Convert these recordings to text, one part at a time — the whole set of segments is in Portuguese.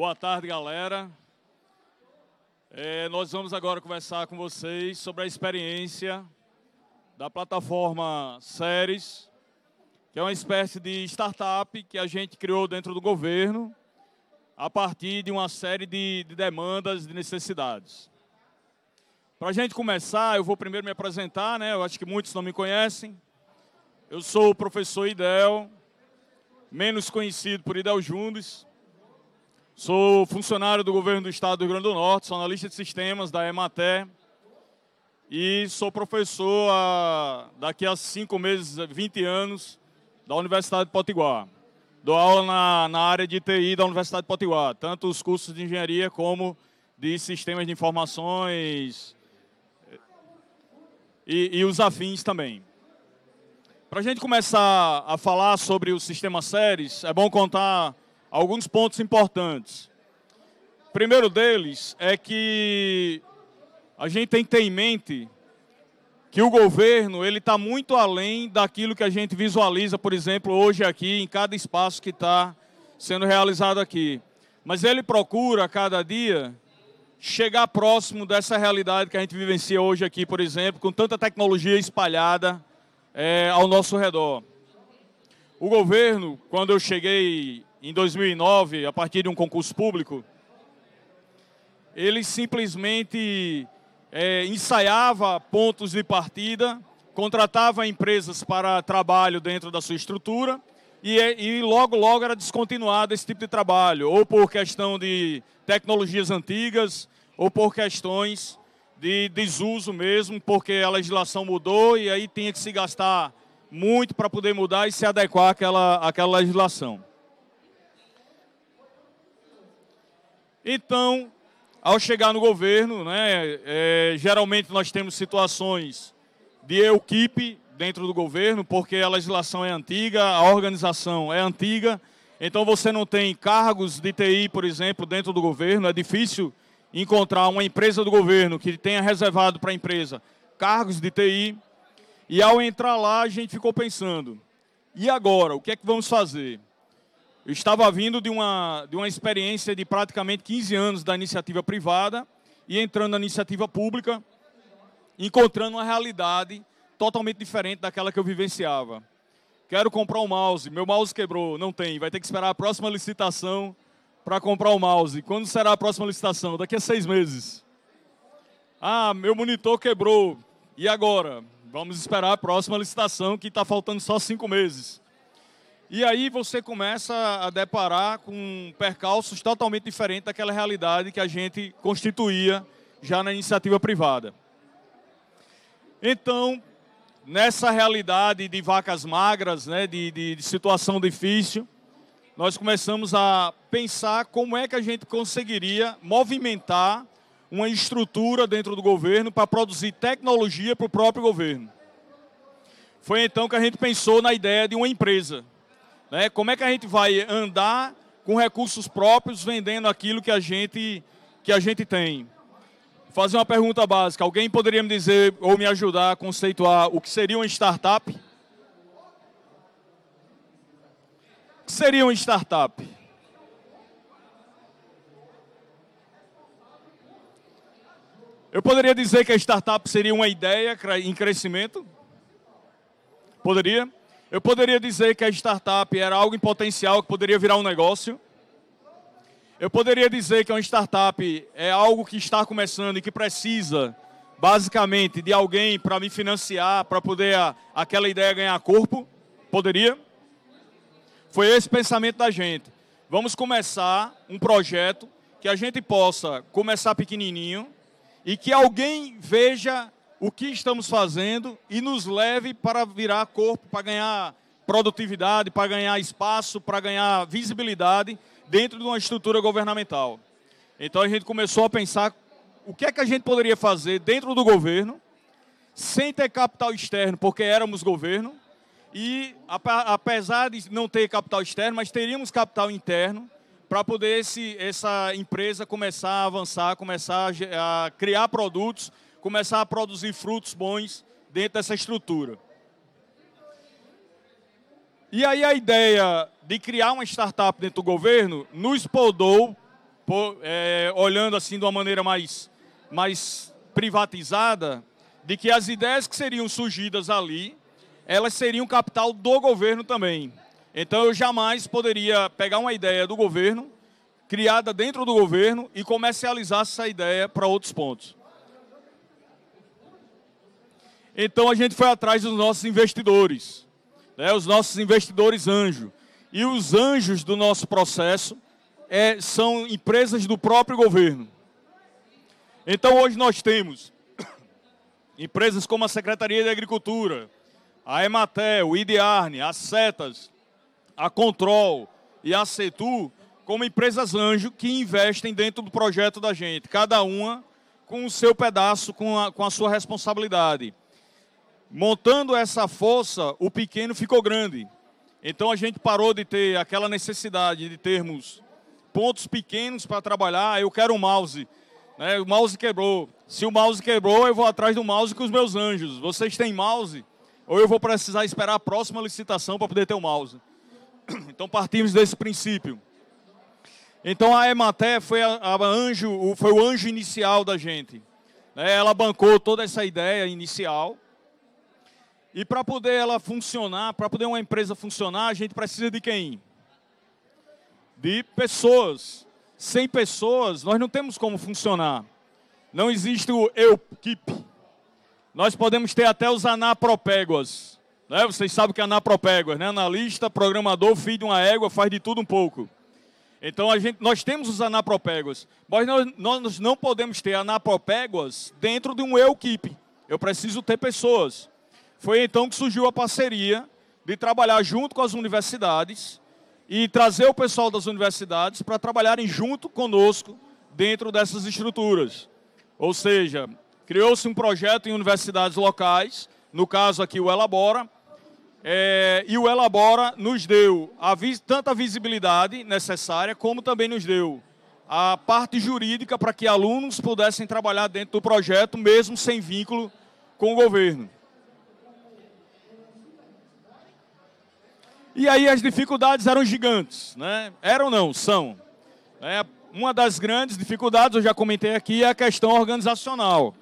Boa tarde, galera. É, nós vamos agora conversar com vocês sobre a experiência da plataforma Séries, que é uma espécie de startup que a gente criou dentro do governo a partir de uma série de, de demandas, de necessidades. Para a gente começar, eu vou primeiro me apresentar, né? eu acho que muitos não me conhecem. Eu sou o professor Idel, menos conhecido por Idel Jundes Sou funcionário do governo do estado do Rio Grande do Norte, sou analista de sistemas da EMATE e sou professor daqui a cinco meses, 20 anos, da Universidade de Potiguar. Dou aula na, na área de TI da Universidade de Potiguar, tanto os cursos de engenharia como de sistemas de informações eh, e, e os afins também. Para a gente começar a falar sobre o sistema séries, é bom contar alguns pontos importantes. O primeiro deles é que a gente tem que ter em mente que o governo ele está muito além daquilo que a gente visualiza, por exemplo, hoje aqui, em cada espaço que está sendo realizado aqui. Mas ele procura, a cada dia, chegar próximo dessa realidade que a gente vivencia hoje aqui, por exemplo, com tanta tecnologia espalhada é, ao nosso redor. O governo, quando eu cheguei em 2009, a partir de um concurso público, ele simplesmente é, ensaiava pontos de partida, contratava empresas para trabalho dentro da sua estrutura e, é, e logo, logo era descontinuado esse tipo de trabalho, ou por questão de tecnologias antigas, ou por questões de desuso mesmo, porque a legislação mudou e aí tinha que se gastar muito para poder mudar e se adequar àquela, àquela legislação. Então, ao chegar no governo, né, é, geralmente nós temos situações de equipe dentro do governo, porque a legislação é antiga, a organização é antiga. Então você não tem cargos de TI, por exemplo, dentro do governo. É difícil encontrar uma empresa do governo que tenha reservado para a empresa cargos de TI. E ao entrar lá, a gente ficou pensando: e agora? O que é que vamos fazer? Eu estava vindo de uma, de uma experiência de praticamente 15 anos da iniciativa privada e entrando na iniciativa pública, encontrando uma realidade totalmente diferente daquela que eu vivenciava. Quero comprar um mouse, meu mouse quebrou, não tem, vai ter que esperar a próxima licitação para comprar o um mouse. Quando será a próxima licitação? Daqui a seis meses. Ah, meu monitor quebrou, e agora? Vamos esperar a próxima licitação que está faltando só cinco meses. E aí você começa a deparar com percalços totalmente diferentes daquela realidade que a gente constituía já na iniciativa privada. Então, nessa realidade de vacas magras, né, de, de, de situação difícil, nós começamos a pensar como é que a gente conseguiria movimentar uma estrutura dentro do governo para produzir tecnologia para o próprio governo. Foi então que a gente pensou na ideia de uma empresa né? Como é que a gente vai andar com recursos próprios vendendo aquilo que a gente, que a gente tem? Fazer uma pergunta básica. Alguém poderia me dizer ou me ajudar a conceituar o que seria uma startup? O que seria uma startup? Eu poderia dizer que a startup seria uma ideia em crescimento? Poderia? Eu poderia dizer que a startup era algo em potencial que poderia virar um negócio. Eu poderia dizer que uma startup é algo que está começando e que precisa, basicamente, de alguém para me financiar, para poder a, aquela ideia ganhar corpo. Poderia? Foi esse pensamento da gente. Vamos começar um projeto que a gente possa começar pequenininho e que alguém veja o que estamos fazendo e nos leve para virar corpo, para ganhar produtividade, para ganhar espaço, para ganhar visibilidade dentro de uma estrutura governamental. Então a gente começou a pensar o que é que a gente poderia fazer dentro do governo, sem ter capital externo, porque éramos governo, e apesar de não ter capital externo, mas teríamos capital interno para poder esse, essa empresa começar a avançar, começar a criar produtos começar a produzir frutos bons dentro dessa estrutura. E aí a ideia de criar uma startup dentro do governo nos podou, é, olhando assim de uma maneira mais, mais privatizada, de que as ideias que seriam surgidas ali, elas seriam capital do governo também. Então eu jamais poderia pegar uma ideia do governo, criada dentro do governo, e comercializar essa ideia para outros pontos. Então a gente foi atrás dos nossos investidores, né, os nossos investidores anjo. E os anjos do nosso processo é, são empresas do próprio governo. Então hoje nós temos empresas como a Secretaria de Agricultura, a Ematel, o IDEARN, a CETAS, a Control e a CETU como empresas anjo que investem dentro do projeto da gente, cada uma com o seu pedaço, com a, com a sua responsabilidade. Montando essa força, o pequeno ficou grande. Então a gente parou de ter aquela necessidade de termos pontos pequenos para trabalhar. Eu quero um mouse. Né? O mouse quebrou. Se o mouse quebrou, eu vou atrás do mouse com os meus anjos. Vocês têm mouse? Ou eu vou precisar esperar a próxima licitação para poder ter o um mouse? Então partimos desse princípio. Então a Ematé foi, a, a anjo, foi o anjo inicial da gente. Né? Ela bancou toda essa ideia inicial e para poder ela funcionar, para poder uma empresa funcionar, a gente precisa de quem? De pessoas. Sem pessoas, nós não temos como funcionar. Não existe o eu equipe. Nós podemos ter até os anapropéguas. Né? Vocês sabem que é anapropéguas, né? Analista, programador, filho de uma égua, faz de tudo um pouco. Então a gente, nós temos os anapropéguas, mas nós, nós não podemos ter anapropéguas dentro de um eu equipe. Eu preciso ter pessoas. Foi então que surgiu a parceria de trabalhar junto com as universidades e trazer o pessoal das universidades para trabalharem junto conosco dentro dessas estruturas. Ou seja, criou-se um projeto em universidades locais, no caso aqui o Elabora, é, e o Elabora nos deu a tanta visibilidade necessária, como também nos deu a parte jurídica para que alunos pudessem trabalhar dentro do projeto, mesmo sem vínculo com o governo. E aí as dificuldades eram gigantes, né? Eram não, são. É, uma das grandes dificuldades, eu já comentei aqui, é a questão organizacional.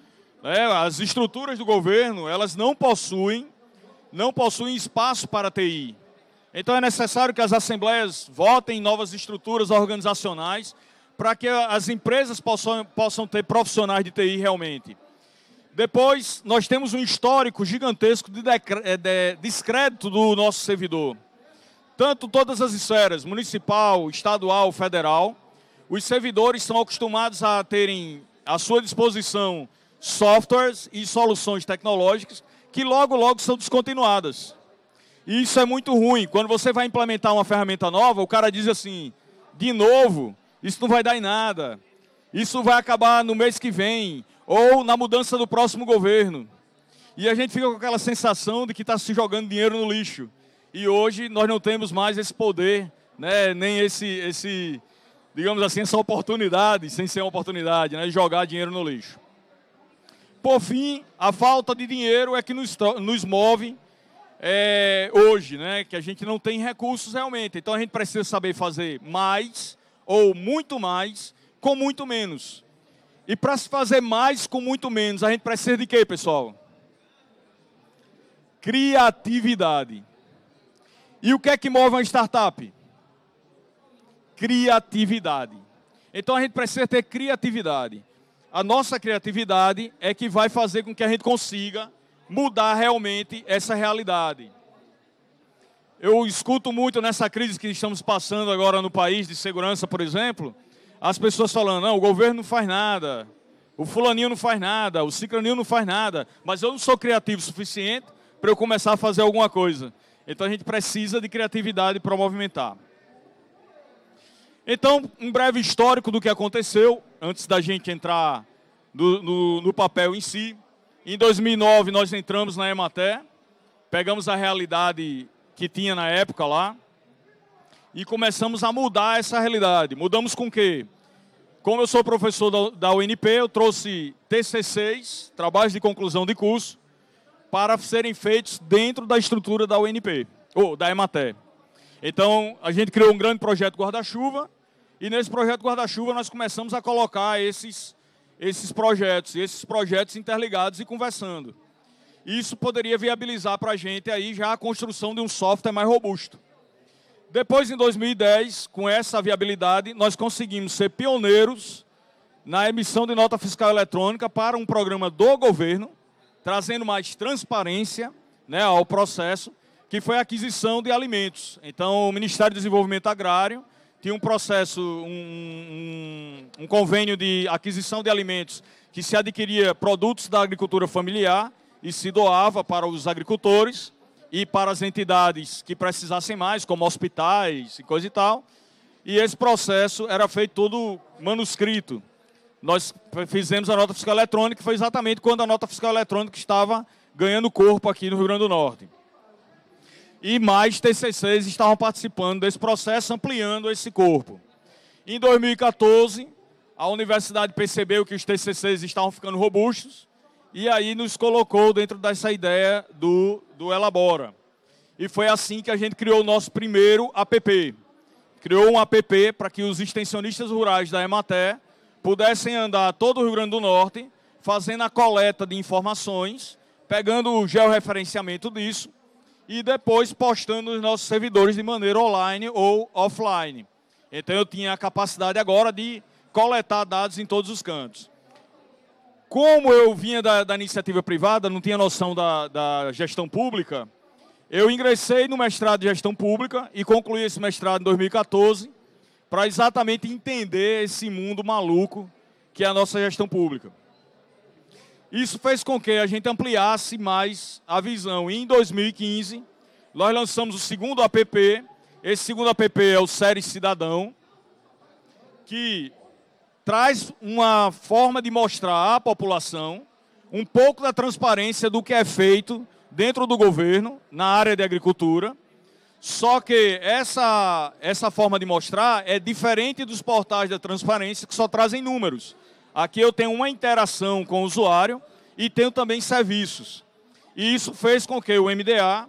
É, as estruturas do governo, elas não possuem, não possuem espaço para TI. Então é necessário que as assembleias votem novas estruturas organizacionais para que as empresas possam, possam ter profissionais de TI realmente. Depois, nós temos um histórico gigantesco de, de, eh, de descrédito do nosso servidor tanto todas as esferas, municipal, estadual, federal. Os servidores são acostumados a terem à sua disposição softwares e soluções tecnológicas que logo, logo são descontinuadas. E isso é muito ruim. Quando você vai implementar uma ferramenta nova, o cara diz assim: de novo, isso não vai dar em nada, isso vai acabar no mês que vem, ou na mudança do próximo governo. E a gente fica com aquela sensação de que está se jogando dinheiro no lixo. E hoje nós não temos mais esse poder, né? nem esse, esse, digamos assim, essa oportunidade, sem ser uma oportunidade, né? jogar dinheiro no lixo. Por fim, a falta de dinheiro é que nos, nos move é, hoje, né? que a gente não tem recursos realmente. Então a gente precisa saber fazer mais ou muito mais com muito menos. E para se fazer mais com muito menos, a gente precisa de quê, pessoal? Criatividade. E o que é que move uma startup? Criatividade. Então a gente precisa ter criatividade. A nossa criatividade é que vai fazer com que a gente consiga mudar realmente essa realidade. Eu escuto muito nessa crise que estamos passando agora no país de segurança, por exemplo, as pessoas falando: não, o governo não faz nada, o fulaninho não faz nada, o ciclaninho não faz nada, mas eu não sou criativo o suficiente para eu começar a fazer alguma coisa. Então a gente precisa de criatividade para movimentar. Então, um breve histórico do que aconteceu, antes da gente entrar no, no papel em si. Em 2009, nós entramos na Ematé, pegamos a realidade que tinha na época lá e começamos a mudar essa realidade. Mudamos com o quê? Como eu sou professor da, da UNP, eu trouxe TCCs, trabalhos de conclusão de curso, para serem feitos dentro da estrutura da UNP, ou da EMATER. Então, a gente criou um grande projeto guarda-chuva, e nesse projeto guarda-chuva nós começamos a colocar esses, esses projetos, esses projetos interligados e conversando. Isso poderia viabilizar para a gente aí já a construção de um software mais robusto. Depois, em 2010, com essa viabilidade, nós conseguimos ser pioneiros na emissão de nota fiscal eletrônica para um programa do governo, trazendo mais transparência né, ao processo, que foi a aquisição de alimentos. Então, o Ministério do Desenvolvimento Agrário tinha um processo, um, um, um convênio de aquisição de alimentos que se adquiria produtos da agricultura familiar e se doava para os agricultores e para as entidades que precisassem mais, como hospitais e coisa e tal. E esse processo era feito todo manuscrito, nós fizemos a nota fiscal eletrônica, foi exatamente quando a nota fiscal eletrônica estava ganhando corpo aqui no Rio Grande do Norte. E mais TCCs estavam participando desse processo, ampliando esse corpo. Em 2014, a universidade percebeu que os TCCs estavam ficando robustos e aí nos colocou dentro dessa ideia do, do Elabora. E foi assim que a gente criou o nosso primeiro APP. Criou um APP para que os extensionistas rurais da Emater pudessem andar todo o Rio Grande do Norte fazendo a coleta de informações, pegando o georreferenciamento disso e depois postando nos nossos servidores de maneira online ou offline. Então eu tinha a capacidade agora de coletar dados em todos os cantos. Como eu vinha da, da iniciativa privada, não tinha noção da, da gestão pública, eu ingressei no mestrado de gestão pública e concluí esse mestrado em 2014 para exatamente entender esse mundo maluco que é a nossa gestão pública. Isso fez com que a gente ampliasse mais a visão. E em 2015, nós lançamos o segundo app. Esse segundo app é o Série Cidadão, que traz uma forma de mostrar à população um pouco da transparência do que é feito dentro do governo, na área de agricultura, só que essa, essa forma de mostrar é diferente dos portais da transparência que só trazem números. Aqui eu tenho uma interação com o usuário e tenho também serviços. E isso fez com que o MDA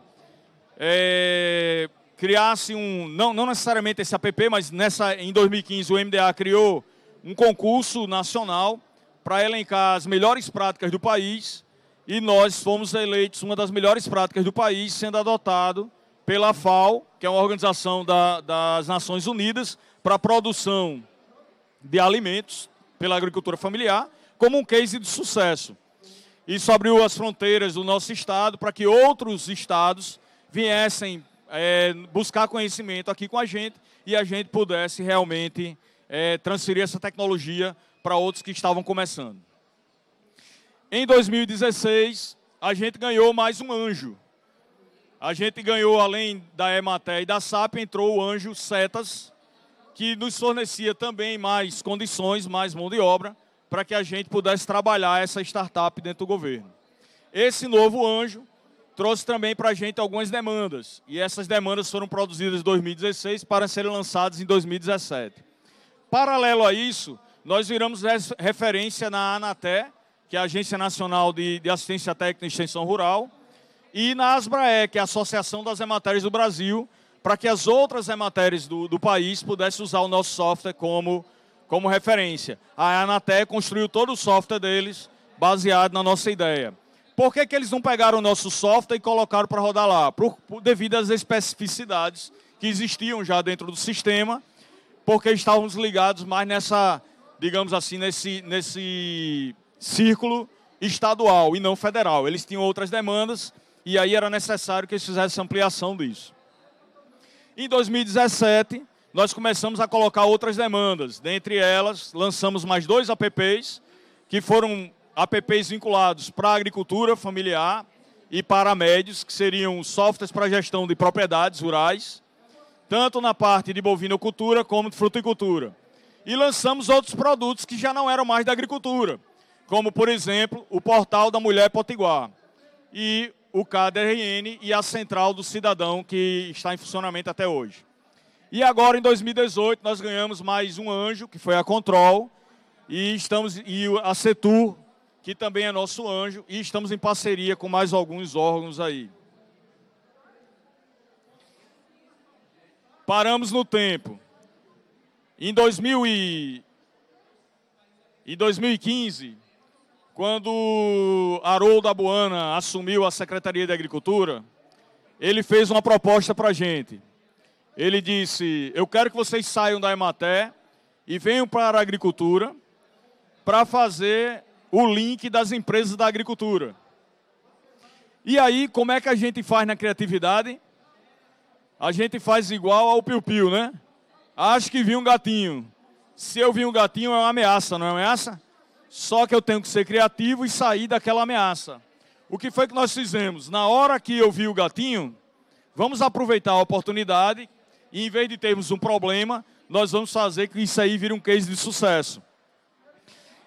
é, criasse um, não, não necessariamente esse app, mas nessa, em 2015 o MDA criou um concurso nacional para elencar as melhores práticas do país e nós fomos eleitos uma das melhores práticas do país, sendo adotado pela FAO, que é uma organização da, das Nações Unidas para a produção de alimentos pela agricultura familiar, como um case de sucesso. Isso abriu as fronteiras do nosso estado para que outros estados viessem é, buscar conhecimento aqui com a gente e a gente pudesse realmente é, transferir essa tecnologia para outros que estavam começando. Em 2016, a gente ganhou mais um anjo, a gente ganhou, além da Ematé e da SAP, entrou o Anjo Setas, que nos fornecia também mais condições, mais mão de obra, para que a gente pudesse trabalhar essa startup dentro do governo. Esse novo anjo trouxe também para a gente algumas demandas, e essas demandas foram produzidas em 2016 para serem lançadas em 2017. Paralelo a isso, nós viramos referência na ANATE, que é a Agência Nacional de, de Assistência Técnica e Extensão Rural, e na Asbrae, que é a Associação das Hematérias do Brasil, para que as outras hematérias do, do país pudessem usar o nosso software como, como referência. A Anaté construiu todo o software deles baseado na nossa ideia. Por que, que eles não pegaram o nosso software e colocaram para rodar lá? Por, por, devido às especificidades que existiam já dentro do sistema, porque estávamos ligados mais nessa, digamos assim, nesse, nesse círculo estadual e não federal. Eles tinham outras demandas e aí era necessário que eles fizessem ampliação disso. Em 2017, nós começamos a colocar outras demandas. Dentre elas, lançamos mais dois apps, que foram apps vinculados para a agricultura familiar e para médios, que seriam softwares para gestão de propriedades rurais, tanto na parte de bovinocultura como de fruticultura. E lançamos outros produtos que já não eram mais da agricultura, como, por exemplo, o portal da Mulher Potiguar e o KDRN e a Central do Cidadão, que está em funcionamento até hoje. E agora, em 2018, nós ganhamos mais um anjo, que foi a Control, e, estamos, e a Setur, que também é nosso anjo, e estamos em parceria com mais alguns órgãos aí. Paramos no tempo. Em, 2000 e, em 2015, quando Haroldo Abuana assumiu a Secretaria de Agricultura, ele fez uma proposta para a gente. Ele disse: Eu quero que vocês saiam da Ematé e venham para a agricultura para fazer o link das empresas da agricultura. E aí, como é que a gente faz na criatividade? A gente faz igual ao piu-piu, né? Acho que vi um gatinho. Se eu vi um gatinho, é uma ameaça, não é uma ameaça? Só que eu tenho que ser criativo e sair daquela ameaça. O que foi que nós fizemos? Na hora que eu vi o gatinho, vamos aproveitar a oportunidade e, em vez de termos um problema, nós vamos fazer que isso aí vire um case de sucesso.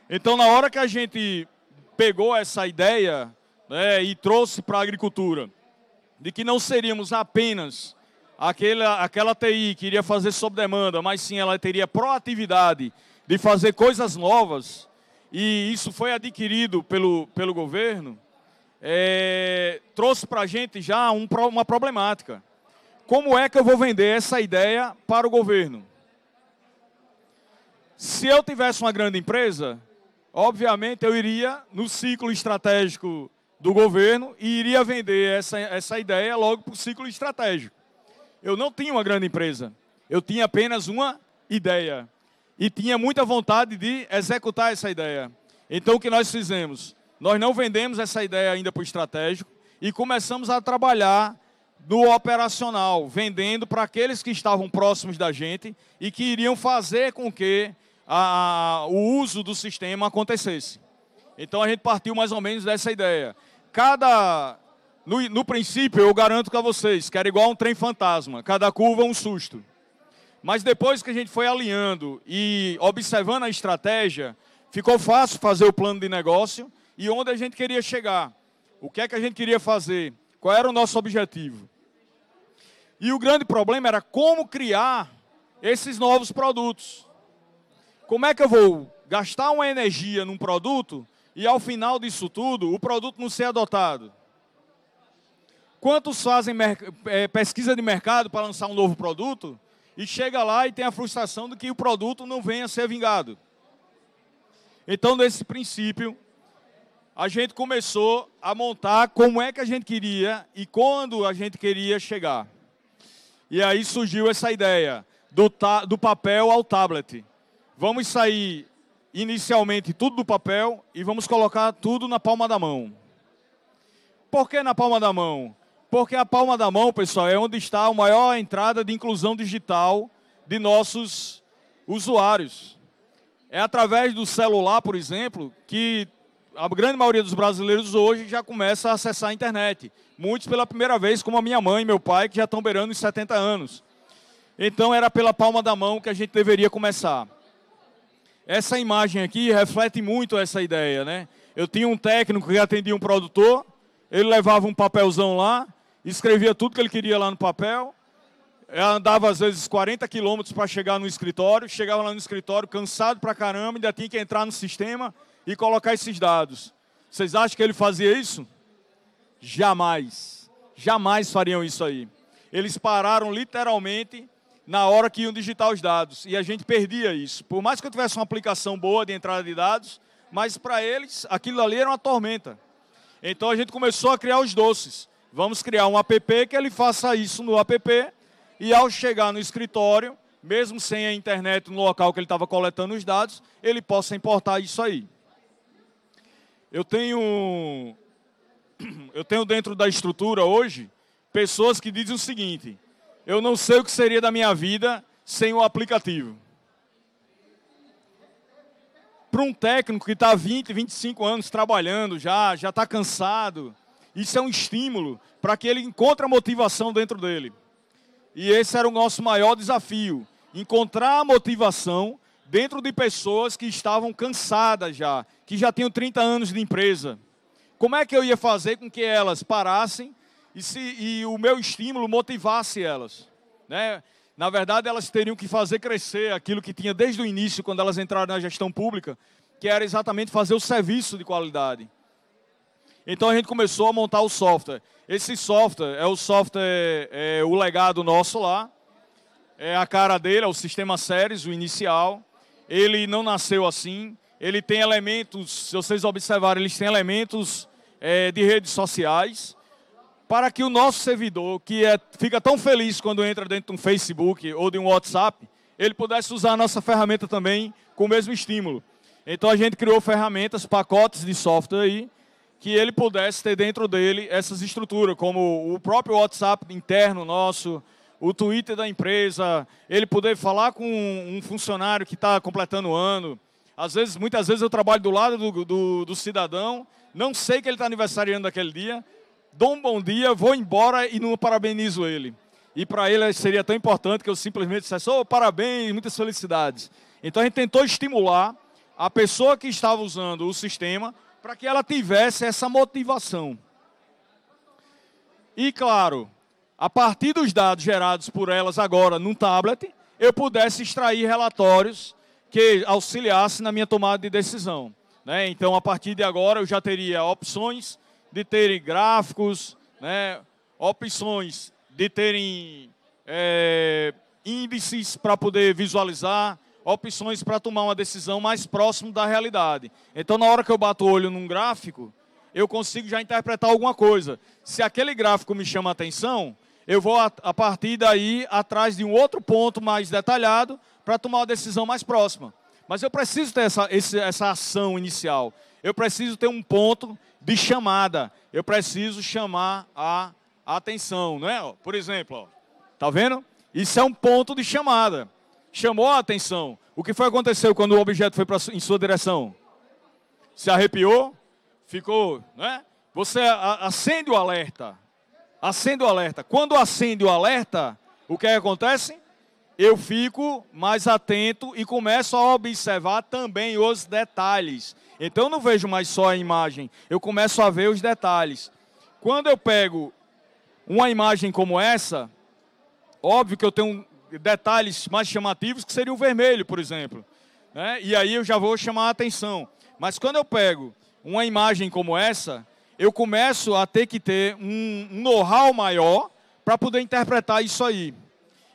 Então, na hora que a gente pegou essa ideia né, e trouxe para a agricultura, de que não seríamos apenas aquela, aquela TI que iria fazer sob demanda, mas sim ela teria proatividade de fazer coisas novas, e isso foi adquirido pelo, pelo governo, é, trouxe para a gente já um, uma problemática. Como é que eu vou vender essa ideia para o governo? Se eu tivesse uma grande empresa, obviamente eu iria no ciclo estratégico do governo e iria vender essa, essa ideia logo para o ciclo estratégico. Eu não tinha uma grande empresa, eu tinha apenas uma ideia e tinha muita vontade de executar essa ideia. Então o que nós fizemos? Nós não vendemos essa ideia ainda para o estratégico e começamos a trabalhar no operacional, vendendo para aqueles que estavam próximos da gente e que iriam fazer com que a, o uso do sistema acontecesse. Então a gente partiu mais ou menos dessa ideia. Cada. No, no princípio, eu garanto para vocês que era igual um trem fantasma, cada curva um susto. Mas depois que a gente foi alinhando e observando a estratégia, ficou fácil fazer o plano de negócio e onde a gente queria chegar. O que é que a gente queria fazer? Qual era o nosso objetivo? E o grande problema era como criar esses novos produtos. Como é que eu vou gastar uma energia num produto e ao final disso tudo o produto não ser adotado? Quantos fazem eh, pesquisa de mercado para lançar um novo produto e chega lá e tem a frustração de que o produto não venha a ser vingado. Então, nesse princípio, a gente começou a montar como é que a gente queria e quando a gente queria chegar. E aí surgiu essa ideia do, do papel ao tablet. Vamos sair inicialmente tudo do papel e vamos colocar tudo na palma da mão. Por que na palma da mão? Porque a palma da mão, pessoal, é onde está a maior entrada de inclusão digital de nossos usuários. É através do celular, por exemplo, que a grande maioria dos brasileiros hoje já começa a acessar a internet. Muitos pela primeira vez, como a minha mãe e meu pai, que já estão beirando os 70 anos. Então era pela palma da mão que a gente deveria começar. Essa imagem aqui reflete muito essa ideia, né? Eu tinha um técnico que atendia um produtor, ele levava um papelzão lá, escrevia tudo que ele queria lá no papel. Eu andava às vezes 40 quilômetros para chegar no escritório, chegava lá no escritório cansado pra caramba, ainda tinha que entrar no sistema e colocar esses dados. Vocês acham que ele fazia isso? Jamais. Jamais fariam isso aí. Eles pararam literalmente na hora que iam digitar os dados e a gente perdia isso. Por mais que eu tivesse uma aplicação boa de entrada de dados, mas para eles aquilo ali era uma tormenta. Então a gente começou a criar os doces. Vamos criar um app que ele faça isso no app e ao chegar no escritório, mesmo sem a internet no local que ele estava coletando os dados, ele possa importar isso aí. Eu tenho eu tenho dentro da estrutura hoje pessoas que dizem o seguinte: eu não sei o que seria da minha vida sem o aplicativo. Para um técnico que está 20, 25 anos trabalhando já, já está cansado, isso é um estímulo para que ele encontre a motivação dentro dele. E esse era o nosso maior desafio: encontrar a motivação dentro de pessoas que estavam cansadas já, que já tinham 30 anos de empresa. Como é que eu ia fazer com que elas parassem e, se, e o meu estímulo motivasse elas? Né? Na verdade, elas teriam que fazer crescer aquilo que tinha desde o início, quando elas entraram na gestão pública, que era exatamente fazer o serviço de qualidade. Então a gente começou a montar o software. Esse software é o software, é, o legado nosso lá. É a cara dele, é o sistema séries, o inicial. Ele não nasceu assim. Ele tem elementos, se vocês observarem, eles têm elementos é, de redes sociais. Para que o nosso servidor, que é, fica tão feliz quando entra dentro de um Facebook ou de um WhatsApp, ele pudesse usar a nossa ferramenta também com o mesmo estímulo. Então a gente criou ferramentas, pacotes de software aí que ele pudesse ter dentro dele essas estruturas, como o próprio WhatsApp interno nosso, o Twitter da empresa, ele poder falar com um funcionário que está completando o ano. Às vezes, muitas vezes eu trabalho do lado do, do, do cidadão, não sei que ele está aniversariando daquele dia, dou um bom dia, vou embora e não parabenizo ele. E para ele seria tão importante que eu simplesmente dissesse, oh, parabéns, muitas felicidades. Então a gente tentou estimular a pessoa que estava usando o sistema para que ela tivesse essa motivação. E claro, a partir dos dados gerados por elas agora num tablet, eu pudesse extrair relatórios que auxiliasse na minha tomada de decisão. Né? Então, a partir de agora, eu já teria opções de terem gráficos, né? opções de terem é, índices para poder visualizar, opções para tomar uma decisão mais próximo da realidade. Então, na hora que eu bato o olho num gráfico, eu consigo já interpretar alguma coisa. Se aquele gráfico me chama a atenção, eu vou a, partir daí atrás de um outro ponto mais detalhado para tomar uma decisão mais próxima. Mas eu preciso ter essa, esse, essa ação inicial. Eu preciso ter um ponto de chamada. Eu preciso chamar a atenção, não é? Por exemplo, ó, tá vendo? Isso é um ponto de chamada chamou a atenção. O que foi aconteceu quando o objeto foi pra, em sua direção? Se arrepiou, ficou, né? Você acende o alerta. Acende o alerta. Quando acende o alerta, o é que acontece? Eu fico mais atento e começo a observar também os detalhes. Então eu não vejo mais só a imagem, eu começo a ver os detalhes. Quando eu pego uma imagem como essa, óbvio que eu tenho detalhes mais chamativos, que seria o vermelho, por exemplo. Né? E aí eu já vou chamar a atenção. Mas quando eu pego uma imagem como essa, eu começo a ter que ter um know-how maior para poder interpretar isso aí.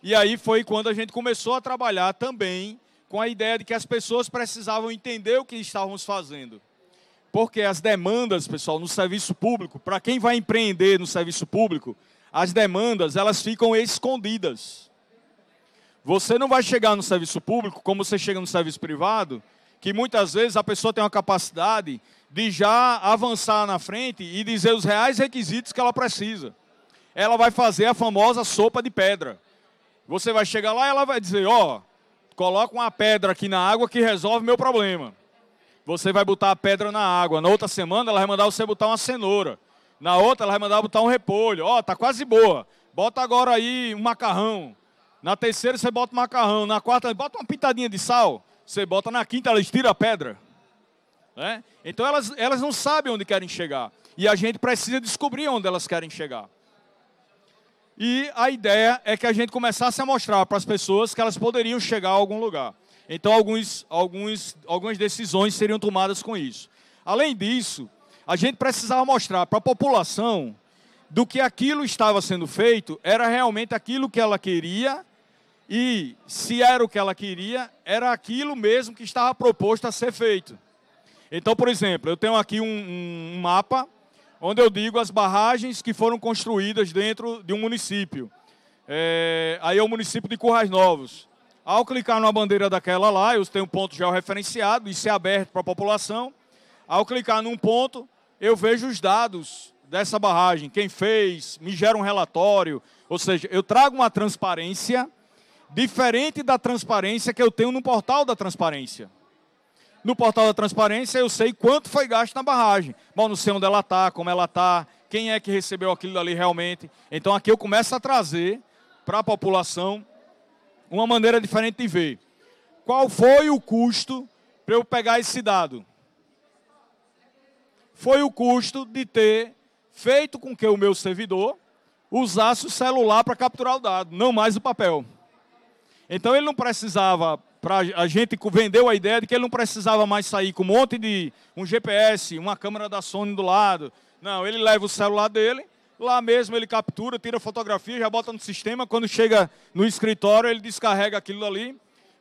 E aí foi quando a gente começou a trabalhar também com a ideia de que as pessoas precisavam entender o que estávamos fazendo. Porque as demandas, pessoal, no serviço público, para quem vai empreender no serviço público, as demandas, elas ficam escondidas. Você não vai chegar no serviço público como você chega no serviço privado, que muitas vezes a pessoa tem uma capacidade de já avançar na frente e dizer os reais requisitos que ela precisa. Ela vai fazer a famosa sopa de pedra. Você vai chegar lá e ela vai dizer: Ó, oh, coloca uma pedra aqui na água que resolve meu problema. Você vai botar a pedra na água. Na outra semana, ela vai mandar você botar uma cenoura. Na outra, ela vai mandar botar um repolho. Ó, oh, tá quase boa. Bota agora aí um macarrão. Na terceira você bota macarrão, na quarta bota uma pitadinha de sal, você bota na quinta, ela estira a pedra. Né? Então elas, elas não sabem onde querem chegar. E a gente precisa descobrir onde elas querem chegar. E a ideia é que a gente começasse a mostrar para as pessoas que elas poderiam chegar a algum lugar. Então, alguns, alguns, algumas decisões seriam tomadas com isso. Além disso, a gente precisava mostrar para a população do que aquilo estava sendo feito era realmente aquilo que ela queria e se era o que ela queria, era aquilo mesmo que estava proposto a ser feito. Então, por exemplo, eu tenho aqui um, um mapa onde eu digo as barragens que foram construídas dentro de um município. É, aí é o município de Currais Novos. Ao clicar numa bandeira daquela lá, eu tenho um ponto georreferenciado, isso é aberto para a população. Ao clicar num ponto, eu vejo os dados dessa barragem, quem fez, me gera um relatório, ou seja, eu trago uma transparência Diferente da transparência que eu tenho no portal da transparência. No portal da transparência eu sei quanto foi gasto na barragem. Bom, não sei onde ela está, como ela está, quem é que recebeu aquilo ali realmente. Então aqui eu começo a trazer para a população uma maneira diferente de ver. Qual foi o custo para eu pegar esse dado? Foi o custo de ter feito com que o meu servidor usasse o celular para capturar o dado, não mais o papel. Então ele não precisava, pra, a gente vendeu a ideia de que ele não precisava mais sair com um monte de um GPS, uma câmera da Sony do lado. Não, ele leva o celular dele, lá mesmo ele captura, tira fotografia, já bota no sistema. Quando chega no escritório, ele descarrega aquilo ali,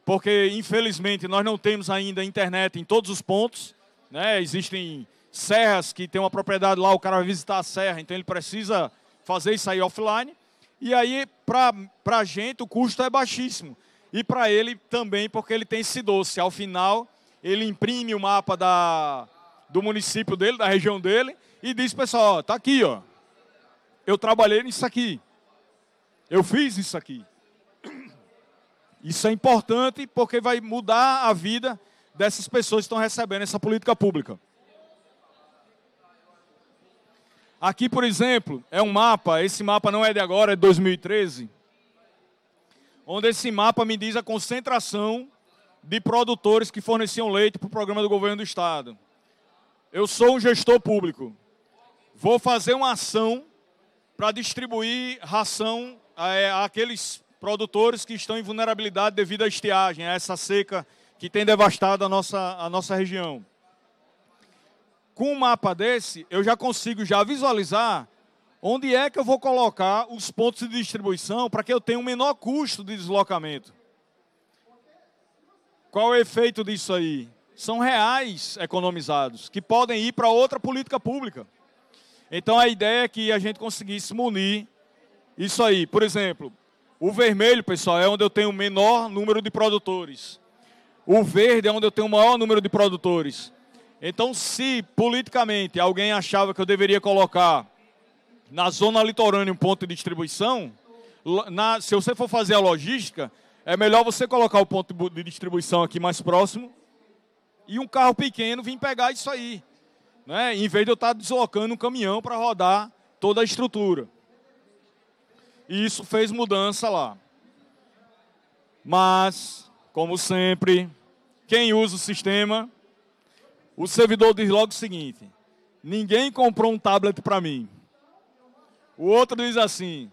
porque infelizmente nós não temos ainda internet em todos os pontos. Né? Existem serras que tem uma propriedade lá, o cara vai visitar a serra, então ele precisa fazer isso aí offline. E aí, para a gente, o custo é baixíssimo. E para ele também, porque ele tem esse doce. Ao final, ele imprime o mapa da, do município dele, da região dele, e diz, pessoal, está tá aqui, ó. Eu trabalhei nisso aqui. Eu fiz isso aqui. Isso é importante porque vai mudar a vida dessas pessoas que estão recebendo essa política pública. Aqui, por exemplo, é um mapa, esse mapa não é de agora, é de 2013, onde esse mapa me diz a concentração de produtores que forneciam leite para o programa do governo do estado. Eu sou um gestor público. Vou fazer uma ação para distribuir ração eh, àqueles produtores que estão em vulnerabilidade devido à estiagem, a essa seca que tem devastado a nossa, a nossa região com um mapa desse, eu já consigo já visualizar onde é que eu vou colocar os pontos de distribuição para que eu tenha o um menor custo de deslocamento. Qual é o efeito disso aí? São reais economizados, que podem ir para outra política pública. Então a ideia é que a gente conseguisse munir isso aí. Por exemplo, o vermelho, pessoal, é onde eu tenho o menor número de produtores. O verde é onde eu tenho o maior número de produtores. Então, se politicamente alguém achava que eu deveria colocar na zona litorânea um ponto de distribuição, na, se você for fazer a logística, é melhor você colocar o ponto de distribuição aqui mais próximo e um carro pequeno vir pegar isso aí. Né? Em vez de eu estar deslocando um caminhão para rodar toda a estrutura. E isso fez mudança lá. Mas, como sempre, quem usa o sistema o servidor diz logo o seguinte: ninguém comprou um tablet para mim. O outro diz assim: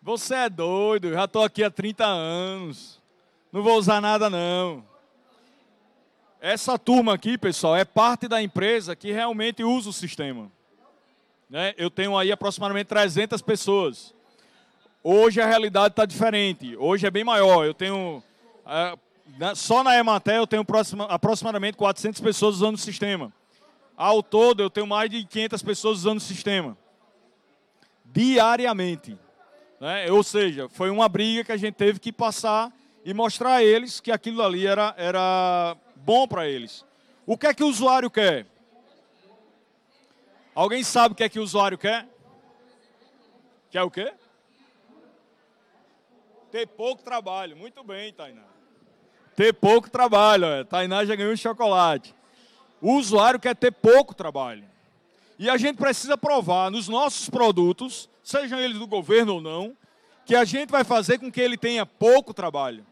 você é doido, já estou aqui há 30 anos, não vou usar nada não. Essa turma aqui, pessoal, é parte da empresa que realmente usa o sistema. Né? Eu tenho aí aproximadamente 300 pessoas. Hoje a realidade está diferente, hoje é bem maior. Eu tenho é, só na Ematé eu tenho aproximadamente 400 pessoas usando o sistema. Ao todo, eu tenho mais de 500 pessoas usando o sistema. Diariamente. Né? Ou seja, foi uma briga que a gente teve que passar e mostrar a eles que aquilo ali era, era bom para eles. O que é que o usuário quer? Alguém sabe o que é que o usuário quer? Quer o quê? Ter pouco trabalho. Muito bem, Tainá ter pouco trabalho. Tainá já ganhou um chocolate. O usuário quer ter pouco trabalho. E a gente precisa provar nos nossos produtos, sejam eles do governo ou não, que a gente vai fazer com que ele tenha pouco trabalho.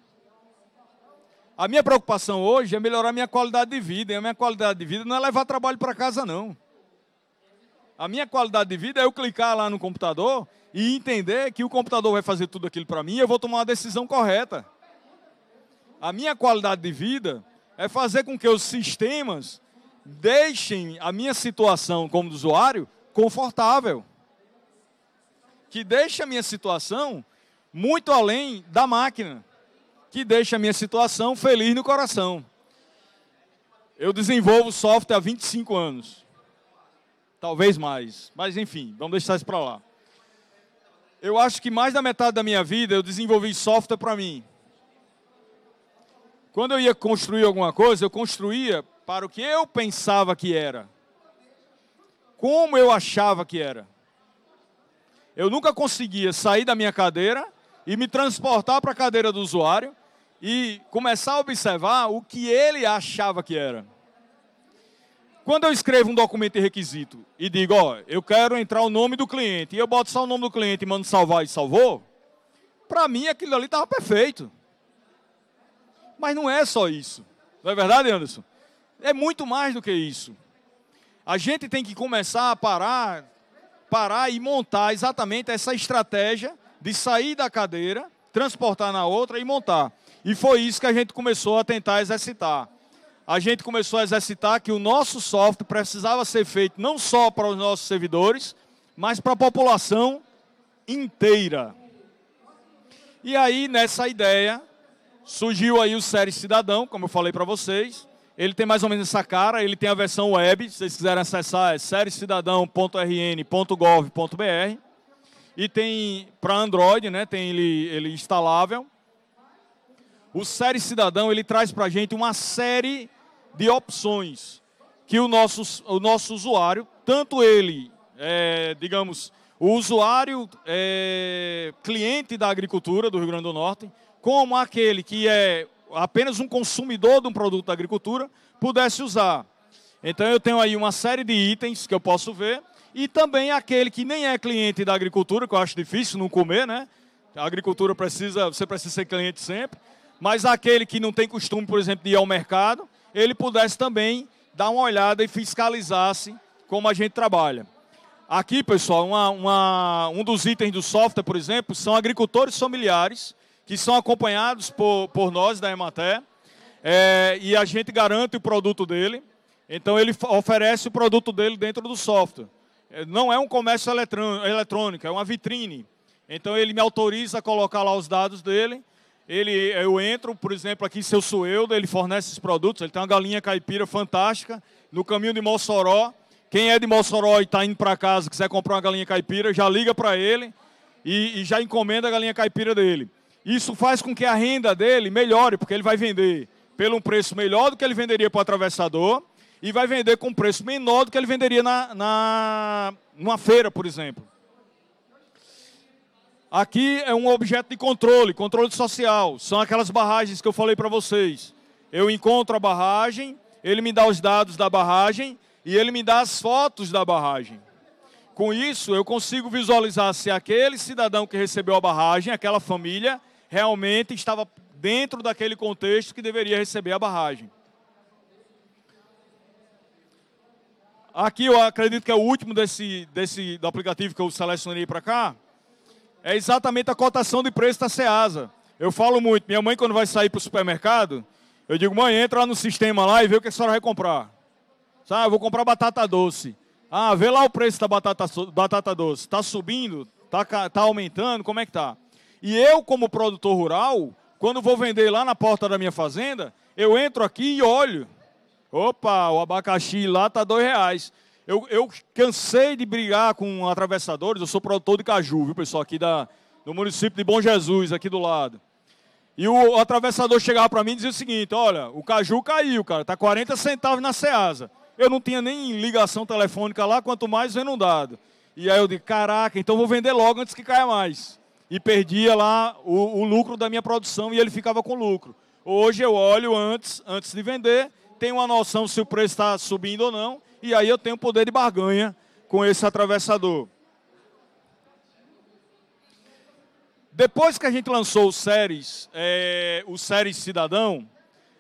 A minha preocupação hoje é melhorar minha qualidade de vida. E a minha qualidade de vida não é levar trabalho para casa, não. A minha qualidade de vida é eu clicar lá no computador e entender que o computador vai fazer tudo aquilo para mim e eu vou tomar uma decisão correta. A minha qualidade de vida é fazer com que os sistemas deixem a minha situação como usuário confortável. Que deixe a minha situação muito além da máquina. Que deixe a minha situação feliz no coração. Eu desenvolvo software há 25 anos. Talvez mais. Mas enfim, vamos deixar isso para lá. Eu acho que mais da metade da minha vida eu desenvolvi software para mim. Quando eu ia construir alguma coisa, eu construía para o que eu pensava que era. Como eu achava que era. Eu nunca conseguia sair da minha cadeira e me transportar para a cadeira do usuário e começar a observar o que ele achava que era. Quando eu escrevo um documento de requisito e digo, ó, eu quero entrar o nome do cliente, e eu boto só o nome do cliente e mando salvar e salvou, para mim aquilo ali estava perfeito. Mas não é só isso. Não é verdade, Anderson? É muito mais do que isso. A gente tem que começar a parar, parar e montar exatamente essa estratégia de sair da cadeira, transportar na outra e montar. E foi isso que a gente começou a tentar exercitar. A gente começou a exercitar que o nosso software precisava ser feito não só para os nossos servidores, mas para a população inteira. E aí, nessa ideia, Surgiu aí o Série Cidadão, como eu falei para vocês. Ele tem mais ou menos essa cara, ele tem a versão web, se vocês quiserem acessar é serecidadão.rn.gov.br. E tem para Android, né? Tem ele, ele instalável. O Série Cidadão, ele traz para a gente uma série de opções que o nosso, o nosso usuário, tanto ele, é, digamos, o usuário é, cliente da agricultura do Rio Grande do Norte, como aquele que é apenas um consumidor de um produto da agricultura pudesse usar. Então eu tenho aí uma série de itens que eu posso ver e também aquele que nem é cliente da agricultura, que eu acho difícil não comer, né? A agricultura precisa, você precisa ser cliente sempre, mas aquele que não tem costume, por exemplo, de ir ao mercado, ele pudesse também dar uma olhada e fiscalizasse como a gente trabalha. Aqui, pessoal, uma, uma, um dos itens do software, por exemplo, são agricultores familiares que são acompanhados por, por nós da Ematé, é, e a gente garante o produto dele. Então ele oferece o produto dele dentro do software. É, não é um comércio eletrônico, é uma vitrine. Então ele me autoriza a colocar lá os dados dele. Ele, eu entro, por exemplo, aqui em Seu Sueldo, ele fornece esses produtos. Ele tem uma galinha caipira fantástica no caminho de Mossoró. Quem é de Mossoró e está indo para casa, quiser comprar uma galinha caipira, já liga para ele e, e já encomenda a galinha caipira dele. Isso faz com que a renda dele melhore, porque ele vai vender pelo um preço melhor do que ele venderia para o atravessador e vai vender com um preço menor do que ele venderia na, na numa feira, por exemplo. Aqui é um objeto de controle, controle social. São aquelas barragens que eu falei para vocês. Eu encontro a barragem, ele me dá os dados da barragem e ele me dá as fotos da barragem. Com isso, eu consigo visualizar se aquele cidadão que recebeu a barragem, aquela família, realmente estava dentro daquele contexto que deveria receber a barragem. Aqui eu acredito que é o último desse, desse do aplicativo que eu selecionei para cá. É exatamente a cotação de preço da Ceasa. Eu falo muito, minha mãe quando vai sair para o supermercado, eu digo, mãe, entra lá no sistema lá e vê o que a senhora vai comprar. Sabe, ah, eu vou comprar batata doce. Ah, vê lá o preço da batata, batata doce. Está subindo? Está tá aumentando? Como é que está? E eu, como produtor rural, quando vou vender lá na porta da minha fazenda, eu entro aqui e olho. Opa, o abacaxi lá está dois reais. Eu, eu, cansei de brigar com atravessadores, eu sou produtor de caju, viu, pessoal, aqui da, do município de Bom Jesus, aqui do lado. E o atravessador chegava para mim e dizia o seguinte: olha, o caju caiu, cara, tá 40 centavos na Ceasa. Eu não tinha nem ligação telefônica lá, quanto mais vendo um dado. E aí eu digo, caraca, então vou vender logo antes que caia mais e perdia lá o, o, lucro da minha produção e ele ficava com lucro. Hoje eu olho antes, antes de vender, tenho uma noção se o preço está subindo ou não, e aí eu tenho poder de barganha com esse atravessador. Depois que a gente lançou o Séries, é, o Séries Cidadão,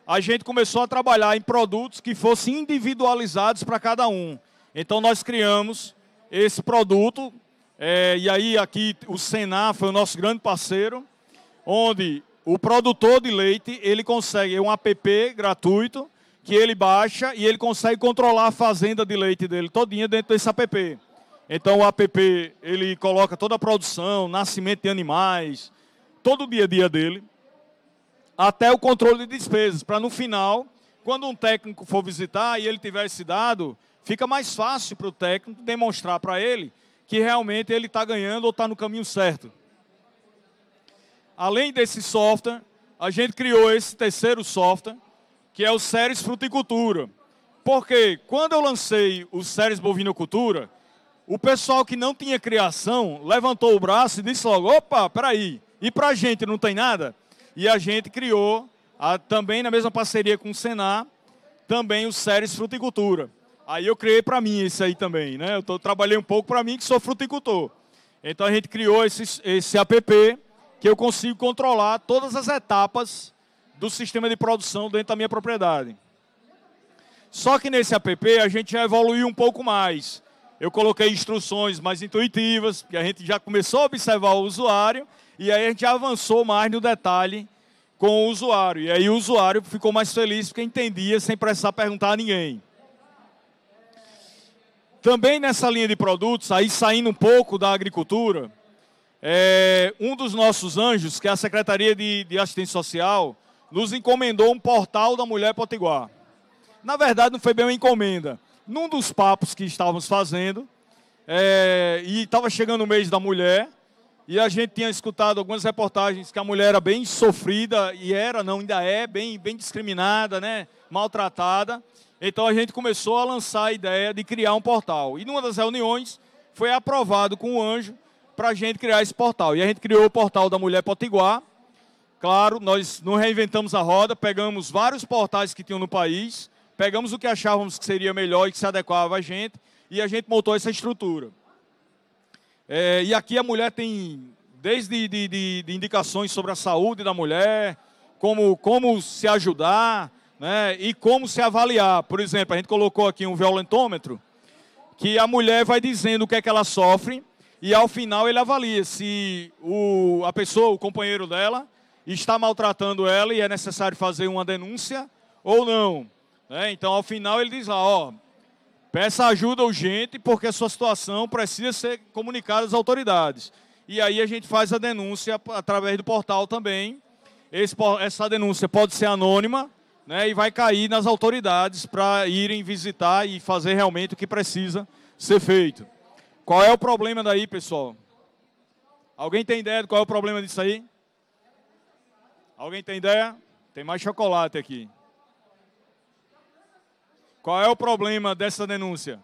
a gente começou a trabalhar em produtos que fossem individualizados para cada um. Então nós criamos esse produto é, e aí aqui o Senar foi o nosso grande parceiro, onde o produtor de leite, ele consegue é um app gratuito, que ele baixa e ele consegue controlar a fazenda de leite dele todinha dentro desse app. Então o app, ele coloca toda a produção, nascimento de animais, todo o dia a dia dele, até o controle de despesas, para no final, quando um técnico for visitar e ele tiver esse dado, fica mais fácil para o técnico demonstrar para ele que realmente ele está ganhando ou está no caminho certo. Além desse software, a gente criou esse terceiro software, que é o Séries Fruticultura. Porque quando eu lancei o Séries Bovinocultura, o pessoal que não tinha criação levantou o braço e disse logo, opa, peraí, e para a gente não tem nada? E a gente criou, a, também na mesma parceria com o Senar, também o Séries Fruticultura. Aí eu criei para mim isso aí também, né? Eu tô, trabalhei um pouco para mim, que sou fruticultor. Então a gente criou esse, esse app que eu consigo controlar todas as etapas do sistema de produção dentro da minha propriedade. Só que nesse app a gente já evoluiu um pouco mais. Eu coloquei instruções mais intuitivas, que a gente já começou a observar o usuário, e aí a gente avançou mais no detalhe com o usuário. E aí o usuário ficou mais feliz porque entendia sem precisar perguntar a ninguém. Também nessa linha de produtos, aí saindo um pouco da agricultura, é, um dos nossos anjos, que é a Secretaria de, de Assistência Social, nos encomendou um portal da Mulher Potiguar. Na verdade, não foi bem uma encomenda. Num dos papos que estávamos fazendo, é, e estava chegando o mês da mulher, e a gente tinha escutado algumas reportagens que a mulher era bem sofrida, e era, não, ainda é, bem, bem discriminada, né? maltratada. Então a gente começou a lançar a ideia de criar um portal. E numa das reuniões foi aprovado com o anjo para a gente criar esse portal. E a gente criou o portal da Mulher Potiguar. Claro, nós não reinventamos a roda, pegamos vários portais que tinham no país, pegamos o que achávamos que seria melhor e que se adequava a gente, e a gente montou essa estrutura. É, e aqui a mulher tem desde de, de, de indicações sobre a saúde da mulher, como, como se ajudar, né, e como se avaliar. Por exemplo, a gente colocou aqui um violentômetro que a mulher vai dizendo o que é que ela sofre e ao final ele avalia se o, a pessoa, o companheiro dela, está maltratando ela e é necessário fazer uma denúncia ou não. Né? Então, ao final ele diz lá, ó, peça ajuda urgente porque a sua situação precisa ser comunicada às autoridades. E aí a gente faz a denúncia através do portal também. Esse, essa denúncia pode ser anônima, né, e vai cair nas autoridades para irem visitar e fazer realmente o que precisa ser feito. Qual é o problema daí, pessoal? Alguém tem ideia de qual é o problema disso aí? Alguém tem ideia? Tem mais chocolate aqui. Qual é o problema dessa denúncia?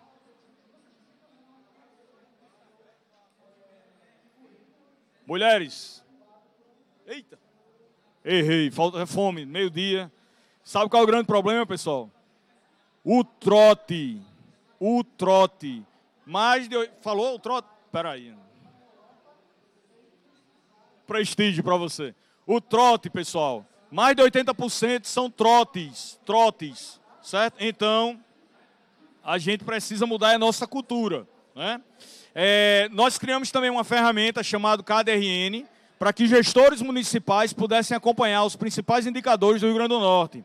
Mulheres. Eita. Errei, falta fome, meio-dia. Sabe qual é o grande problema, pessoal? O trote. O trote. Mais de. Falou o trote? Peraí. Prestígio para você. O trote, pessoal. Mais de 80% são trotes. Trotes. Certo? Então, a gente precisa mudar a nossa cultura. Né? É, nós criamos também uma ferramenta chamada KDRN para que gestores municipais pudessem acompanhar os principais indicadores do Rio Grande do Norte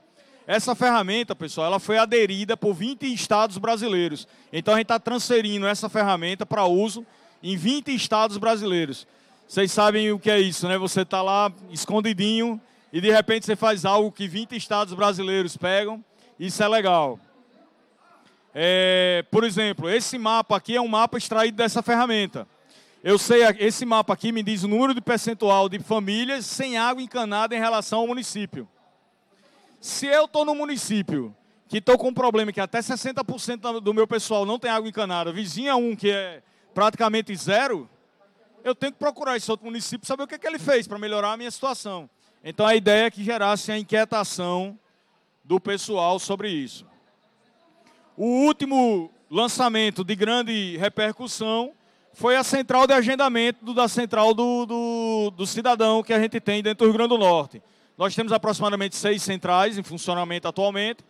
essa ferramenta, pessoal, ela foi aderida por 20 estados brasileiros. Então a gente está transferindo essa ferramenta para uso em 20 estados brasileiros. Vocês sabem o que é isso, né? Você está lá escondidinho e de repente você faz algo que 20 estados brasileiros pegam. Isso é legal. É, por exemplo, esse mapa aqui é um mapa extraído dessa ferramenta. Eu sei, esse mapa aqui me diz o número de percentual de famílias sem água encanada em relação ao município. Se eu estou no município que estou com um problema que até 60% do meu pessoal não tem água encanada, vizinha é um que é praticamente zero, eu tenho que procurar esse outro município saber o que, é que ele fez para melhorar a minha situação. Então a ideia é que gerasse a inquietação do pessoal sobre isso. O último lançamento de grande repercussão foi a central de agendamento da central do, do, do cidadão que a gente tem dentro do Rio Grande do Norte. Nós temos aproximadamente seis centrais em funcionamento atualmente.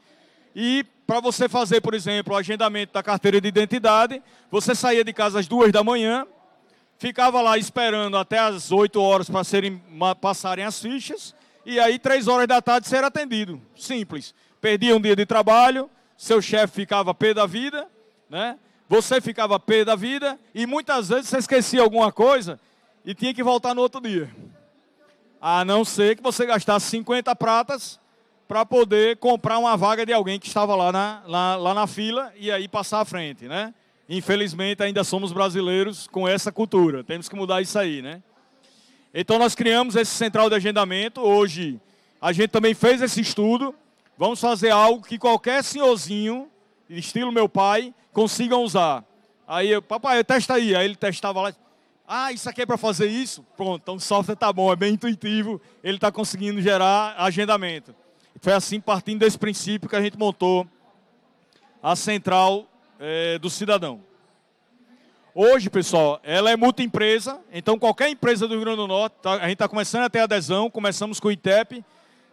E para você fazer, por exemplo, o agendamento da carteira de identidade, você saía de casa às duas da manhã, ficava lá esperando até às oito horas para serem, passarem as fichas, e aí três horas da tarde ser atendido. Simples. Perdia um dia de trabalho, seu chefe ficava pé da vida, né? Você ficava pé da vida e muitas vezes você esquecia alguma coisa e tinha que voltar no outro dia. A não ser que você gastasse 50 pratas para poder comprar uma vaga de alguém que estava lá na, lá, lá na fila e aí passar à frente, né? Infelizmente, ainda somos brasileiros com essa cultura. Temos que mudar isso aí, né? Então, nós criamos esse central de agendamento. Hoje, a gente também fez esse estudo. Vamos fazer algo que qualquer senhorzinho, estilo meu pai, consiga usar. Aí eu, papai, testa aí. Aí ele testava lá, ah, isso aqui é para fazer isso? Pronto, então o software está bom, é bem intuitivo, ele está conseguindo gerar agendamento. Foi assim, partindo desse princípio, que a gente montou a central é, do cidadão. Hoje, pessoal, ela é multiempresa, então qualquer empresa do Rio Grande do Norte, tá, a gente está começando a ter adesão, começamos com o ITEP,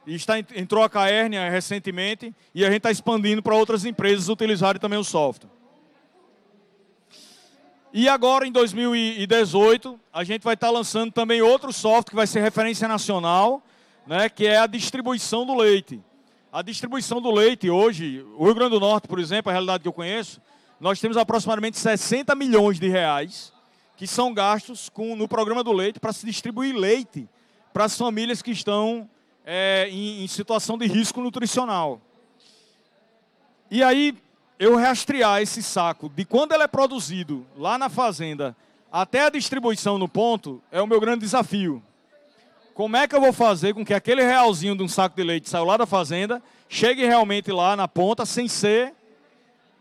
está, entrou a Caernia recentemente, e a gente está expandindo para outras empresas utilizarem também o software. E agora em 2018, a gente vai estar lançando também outro software que vai ser referência nacional, né, que é a distribuição do leite. A distribuição do leite hoje, o Rio Grande do Norte, por exemplo, a realidade que eu conheço, nós temos aproximadamente 60 milhões de reais que são gastos com, no programa do leite para se distribuir leite para as famílias que estão é, em, em situação de risco nutricional. E aí, eu rastrear esse saco de quando ele é produzido lá na fazenda até a distribuição no ponto é o meu grande desafio. Como é que eu vou fazer com que aquele realzinho de um saco de leite saiu lá da fazenda chegue realmente lá na ponta sem ser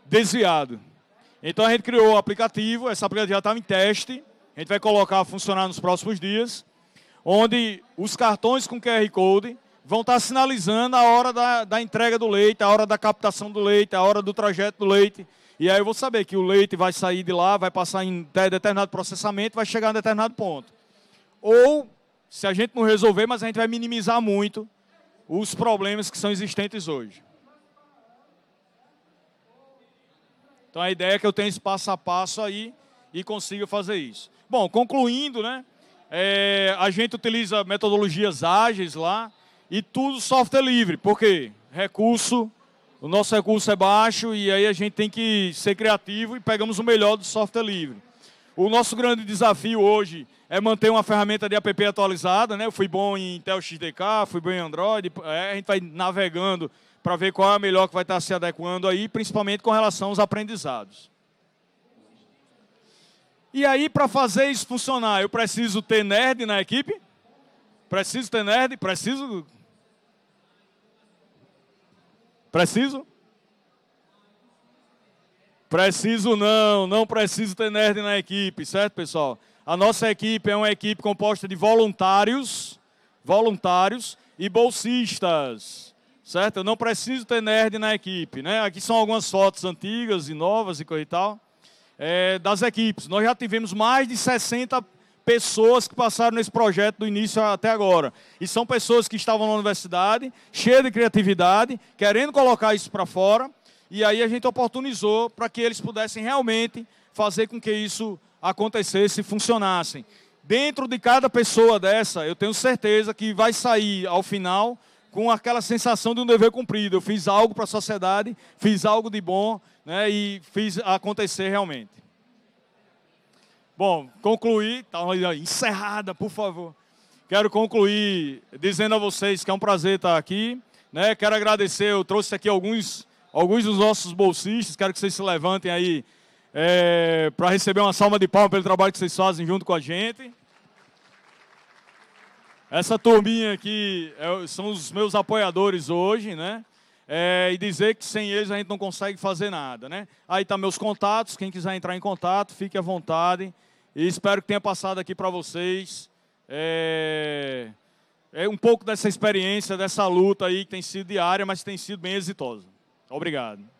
desviado? Então a gente criou o aplicativo, esse aplicativo já estava tá em teste, a gente vai colocar a funcionar nos próximos dias, onde os cartões com QR Code vão estar sinalizando a hora da, da entrega do leite, a hora da captação do leite, a hora do trajeto do leite. E aí eu vou saber que o leite vai sair de lá, vai passar em determinado processamento, vai chegar em determinado ponto. Ou, se a gente não resolver, mas a gente vai minimizar muito os problemas que são existentes hoje. Então a ideia é que eu tenho esse passo a passo aí e consiga fazer isso. Bom, concluindo, né? É, a gente utiliza metodologias ágeis lá. E tudo software livre, porque recurso, o nosso recurso é baixo e aí a gente tem que ser criativo e pegamos o melhor do software livre. O nosso grande desafio hoje é manter uma ferramenta de app atualizada, né? Eu fui bom em Intel XDK, fui bom em Android, é, a gente vai navegando para ver qual é a melhor que vai estar tá se adequando aí, principalmente com relação aos aprendizados. E aí, para fazer isso funcionar, eu preciso ter nerd na equipe? Preciso ter nerd? Preciso Preciso? Preciso não, não preciso ter nerd na equipe, certo, pessoal? A nossa equipe é uma equipe composta de voluntários, voluntários e bolsistas, certo? Eu não preciso ter nerd na equipe, né? Aqui são algumas fotos antigas e novas e coisa e tal, é, das equipes. Nós já tivemos mais de 60 pessoas que passaram nesse projeto do início até agora. E são pessoas que estavam na universidade, cheias de criatividade, querendo colocar isso para fora. E aí a gente oportunizou para que eles pudessem realmente fazer com que isso acontecesse e funcionasse. Dentro de cada pessoa dessa, eu tenho certeza que vai sair ao final com aquela sensação de um dever cumprido. Eu fiz algo para a sociedade, fiz algo de bom né, e fiz acontecer realmente. Bom, concluir, tá encerrada, por favor. Quero concluir dizendo a vocês que é um prazer estar aqui. Né? Quero agradecer, eu trouxe aqui alguns, alguns dos nossos bolsistas, quero que vocês se levantem aí é, para receber uma salva de palmas pelo trabalho que vocês fazem junto com a gente. Essa turminha aqui é, são os meus apoiadores hoje, né? É, e dizer que sem eles a gente não consegue fazer nada, né? Aí tá meus contatos, quem quiser entrar em contato, fique à vontade. E espero que tenha passado aqui para vocês é, é, um pouco dessa experiência, dessa luta aí que tem sido diária, mas tem sido bem exitosa. Obrigado.